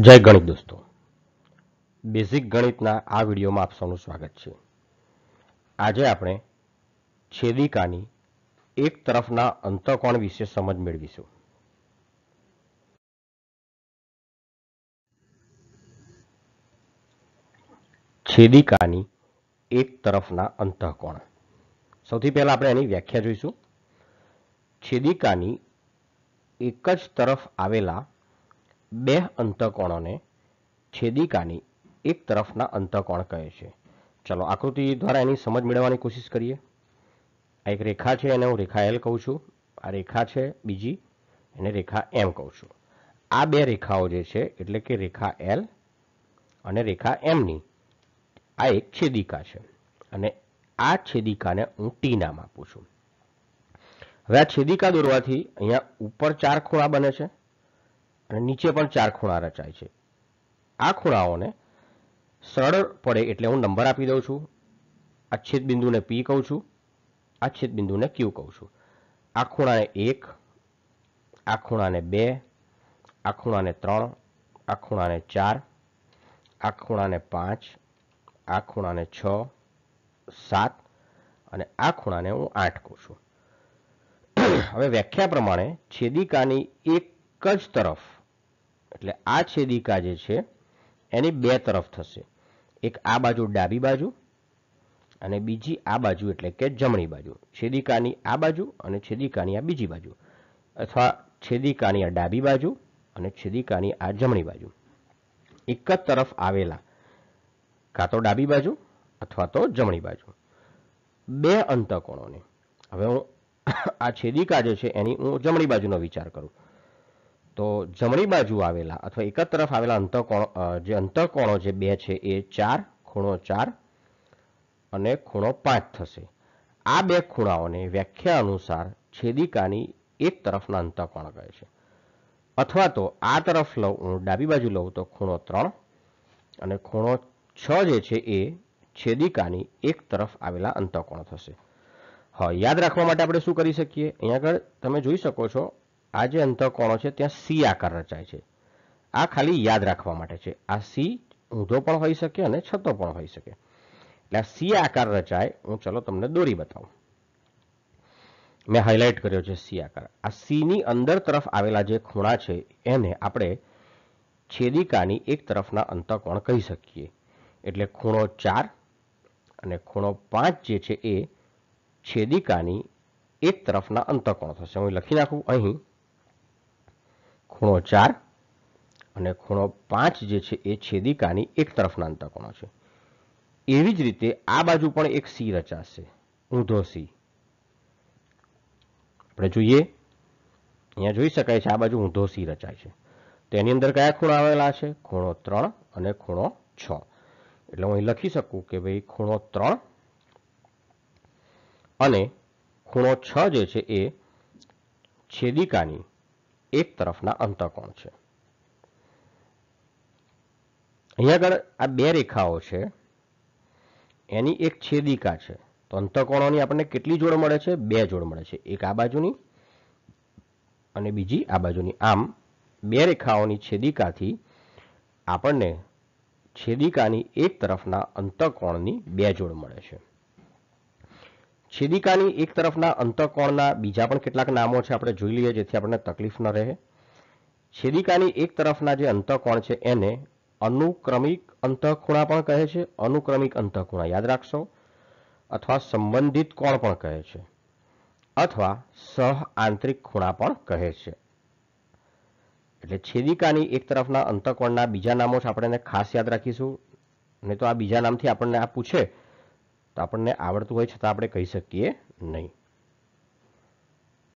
જય ગણિત દોસ્તો બેઝિક ગણિતના આ વિડીયોમાં આપ સૌનું સ્વાગત છે આજે આપણે છેદિકાની એક તરફના અંતકોણ વિશે સમજ મેળવીશું છેદિકાની એક તરફના અંતઃકોણ સૌથી પહેલાં આપણે એની વ્યાખ્યા જોઈશું છેદિકાની એક જ તરફ આવેલા બે અંતકોણોને છેદિકાની એક તરફના અંતકોણ કહે છે ચલો આકૃતિ દ્વારા એની સમજ મેળવવાની કોશિશ કરીએ આ એક રેખા છે એને હું રેખા એલ કહું છું આ રેખા છે બીજી એને રેખા એમ કહું છું આ બે રેખાઓ જે છે એટલે કે રેખા એલ અને રેખા એમની આ એક છેદિકા છે અને આ છેદિકાને હું ટી નામ આપું છું હવે આ છેદિકા દોરવાથી અહીંયા ઉપર ચાર ખૂણા બને છે અને નીચે પણ ચાર ખૂણા રચાય છે આ ખૂણાઓને સરળ પડે એટલે હું નંબર આપી દઉં છું આ છેદ પી કહું છું આ છેદ બિંદુને ક્યુ કહું છું આ ખૂણાને એક આ ખૂણાને બે આ ખૂણાને ત્રણ આ ખૂણાને ચાર આ ખૂણાને પાંચ આ ખૂણાને છ સાત અને આ ખૂણાને હું આઠ કહું છું હવે વ્યાખ્યા પ્રમાણે છેદિકાની એક જ તરફ એટલે આ છેદિકા જે છે એની બે તરફ થશે એક આ બાજુ ડાબી બાજુ અને બીજી આ બાજુ એટલે કે જમણી બાજુ છેદિકાની આ બાજુ અને છેદિકાની આ બીજી બાજુ અથવા છેદિકાની આ ડાબી બાજુ અને છેદિકાની આ જમણી બાજુ એક જ તરફ આવેલા કાં તો ડાબી બાજુ અથવા તો જમણી બાજુ બે અંતકોણોને હવે હું આ છેદિકા જે છે એની હું જમણી બાજુનો વિચાર કરું તો જમણી બાજુ આવેલા અથવા એક જ તરફ આવેલા અંતકોણ જે અંતઃકોણો જે બે છે એ ચાર ખૂણો ચાર અને ખૂણો પાંચ થશે આ બે ખૂણાઓને વ્યાખ્યા અનુસાર છેદિકાની એક તરફના અંતકોણ કહે છે અથવા તો આ તરફ લઉં હું ડાબી બાજુ લઉં તો ખૂણો ત્રણ અને ખૂણો છ જે છે એ છેદિકાની એક તરફ આવેલા અંતકોણ થશે હા યાદ રાખવા માટે આપણે શું કરી શકીએ અહીંયા આગળ તમે જોઈ શકો છો આ જે અંતઃકોણો છે ત્યાં સી આકાર રચાય છે આ ખાલી યાદ રાખવા માટે છે આ સી ઊંધો પણ હોઈ શકે અને છતો પણ હોઈ શકે એટલે આ સી આકાર રચાય હું ચલો તમને દોરી બતાવું મેં હાઇલાઇટ કર્યો છે સી આકાર આ સીની અંદર તરફ આવેલા જે ખૂણા છે એને આપણે છેદિકાની એક તરફના અંતઃકોણ કહી શકીએ એટલે ખૂણો ચાર અને ખૂણો પાંચ જે છે એ છેદિકાની એક તરફના અંતઃકોણ થશે હું લખી નાખું અહીં ખૂણો ચાર અને ખૂણો પાંચ જે છે એ છેદિકાની એક તરફના અંતઃકોણો છે એવી જ રીતે આ બાજુ પણ એક સી રચાશે ઊંધો સી આપણે જોઈએ અહીંયા જોઈ શકાય છે આ બાજુ ઊંધો સી રચાય છે તેની અંદર કયા ખૂણા આવેલા છે ખૂણો ત્રણ અને ખૂણો છ એટલે હું અહીં લખી શકું કે ભાઈ ખૂણો ત્રણ અને ખૂણો છ જે છે એ છેદિકાની એક તરફના અંતકોણ છે અહીંયા આગળ આ બે રેખાઓ છે એની એક છેદિકા છે તો અંતકોણોની આપણને કેટલી જોડ મળે છે બે જોડ મળે છે એક આ બાજુની અને બીજી આ બાજુની આમ બે રેખાઓની છેદિકાથી આપણને છેદિકાની એક તરફના અંતકોણની બે જોડ મળે છે છેદિકાની એક તરફના અંતકોણના બીજા પણ કેટલાક નામો છે આપણે જોઈ લઈએ જેથી આપણને તકલીફ ન રહે છેદિકાની એક તરફના જે અંતકોણ છે એને અનુક્રમિક અંતઃખૂણા પણ કહે છે અનુક્રમિક અંતઃખૂણા યાદ રાખશો અથવા સંબંધિત કોણ પણ કહે છે અથવા સહ આંતરિક ખૂણા પણ કહે છે એટલે છેદિકાની એક તરફના અંતકોણના બીજા નામો છે આપણે ખાસ યાદ રાખીશું નહીં તો આ બીજા નામથી આપણને આ પૂછે તો આપણને આવડતું હોય છતાં આપણે કહી શકીએ નહીં